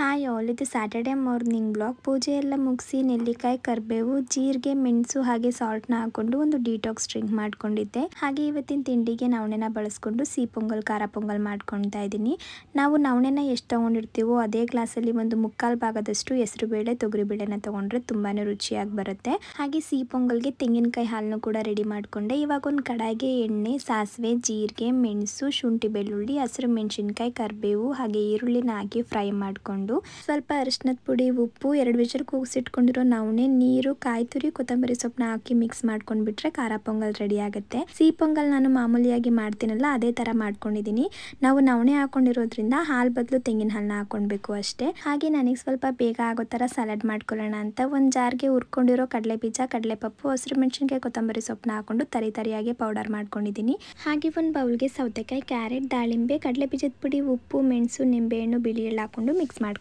hi all ಇದು Saturday morning blog ಪೂಜೆ ಎಲ್ಲ ಮುಗಿಸಿ ನೆಲ್ಲಿಕಾಯಿ ಕರಿಬೇವು ಜೀರಿಗೆ ಮೆಣಸು ಹಾಗೆ ಸಾಲ್ಟ್ನ ಹಾಕೊಂಡು ಒಂದು ಡಿಟಾಕ್ಸ್ ಡ್ರಿಂಕ್ ಮಾಡ್ಕೊಂಡಿದ್ದೆ ಹಾಗೆ ಇವತ್ತಿನ ತಿಂಡಿಗೆ ನವಣೆನ ಬಳಸ್ಕೊಂಡು ಸಿಹಿ ಪೊಂಗಲ್ ಖಾರ ಪೊಂಗಲ್ ಮಾಡ್ಕೊತಾ ಇದ್ದೀನಿ ನಾವು ನವಣೆನ ಎಷ್ಟು ತೊಗೊಂಡಿರ್ತೀವೋ ಅದೇ ಗ್ಲಾಸಲ್ಲಿ ಒಂದು ಮುಕ್ಕಾಲು ಭಾಗದಷ್ಟು ಹೆಸರು ಹೆಸರುಬೇಳೆ ತೊಗರಿಬೇಳೆನ ತೊಗೊಂಡ್ರೆ ತುಂಬಾ ರುಚಿಯಾಗಿ ಬರುತ್ತೆ ಹಾಗೆ ಸಿಹಿ ಪೊಂಗಲ್ಗೆ ತೆಂಗಿನಕಾಯಿ ಹಾಲನ್ನು ಕೂಡ ರೆಡಿ ಮಾಡಿಕೊಂಡೆ ಇವಾಗ ಒಂದು ಕಡಾಯಿಗೆ ಎಣ್ಣೆ ಸಾಸಿವೆ ಜೀರಿಗೆ ಮೆಣಸು ಶುಂಠಿ ಬೆಳ್ಳುಳ್ಳಿ ಹಸಿರು ಮೆಣಸಿನ್ಕಾಯಿ ಕರಿಬೇವು ಹಾಗೆ ಈರುಳ್ಳಿನ ಹಾಕಿ ಫ್ರೈ ಮಾಡಿಕೊಂಡು ಸ್ವಲ್ಪ ಅರಿಶಿನದ ಪುಡಿ ಉಪ್ಪು ಎರಡು ವಿಷಲ್ ಕೂಗಿಸಿಟ್ಕೊಂಡಿರೋ ನವಣೆ ನೀರು ಕಾಯಿ ತುರಿ ಕೊತ್ತಂಬರಿ ಸೊಪ್ಪನ್ನ ಹಾಕಿ ಮಿಕ್ಸ್ ಮಾಡ್ಕೊಂಡ್ಬಿಟ್ರೆ ಖಾರ ಪೊಂಗಲ್ ರೆಡಿ ಆಗುತ್ತೆ ಸಿಹಿ ಪೊಂಗಲ್ ನಾನು ಮಾಮೂಲಿಯಾಗಿ ಮಾಡ್ತೀನಲ್ಲ ಅದೇ ತರ ಮಾಡ್ಕೊಂಡಿದ್ದೀನಿ ನಾವು ನವಣೆ ಹಾಕೊಂಡಿರೋದ್ರಿಂದ ಹಾಲ್ ಬದಲು ತೆಂಗಿನ ಹಾಲನ್ನ ಹಾಕೊಂಡ್ಬೇಕು ಅಷ್ಟೇ ಹಾಗೆ ನನಗೆ ಸ್ವಲ್ಪ ಬೇಗ ಆಗೋ ತರ ಸಲಾಡ್ ಮಾಡ್ಕೊಳ್ಳೋಣ ಅಂತ ಒಂದ್ ಜಾರ್ಗೆ ಹುರ್ಕೊಂಡಿರೋ ಕಡಲೆ ಬೀಜ ಕಡಲೆ ಪಪ್ಪು ಹಸಿರು ಮೆಣಸಿನಕಾಯಿ ಕೊತ್ತಂಬರಿ ಸೊಪ್ಪನ್ನ ಹಾಕೊಂಡು ತರಿ ತರಿಯಾಗಿ ಪೌಡರ್ ಮಾಡ್ಕೊಂಡಿದ್ದೀನಿ ಹಾಗೆ ಒಂದ್ ಬೌಲ್ಗೆ ಸೌತೆಕಾಯಿ ಕ್ಯಾರೆಟ್ ದಾಳಿಂಬೆ ಕಡಲೆ ಬೀಜದ ಪುಡಿ ಉಪ್ಪು ಮೆಣಸು ನಿಂಬೆಹಣ್ಣು ಬಿಳಿ ಎಳ್ಳು ಹಾಕೊಂಡು ಮಿಕ್ಸ್ ಮಾಡ್ಕೊಂಡು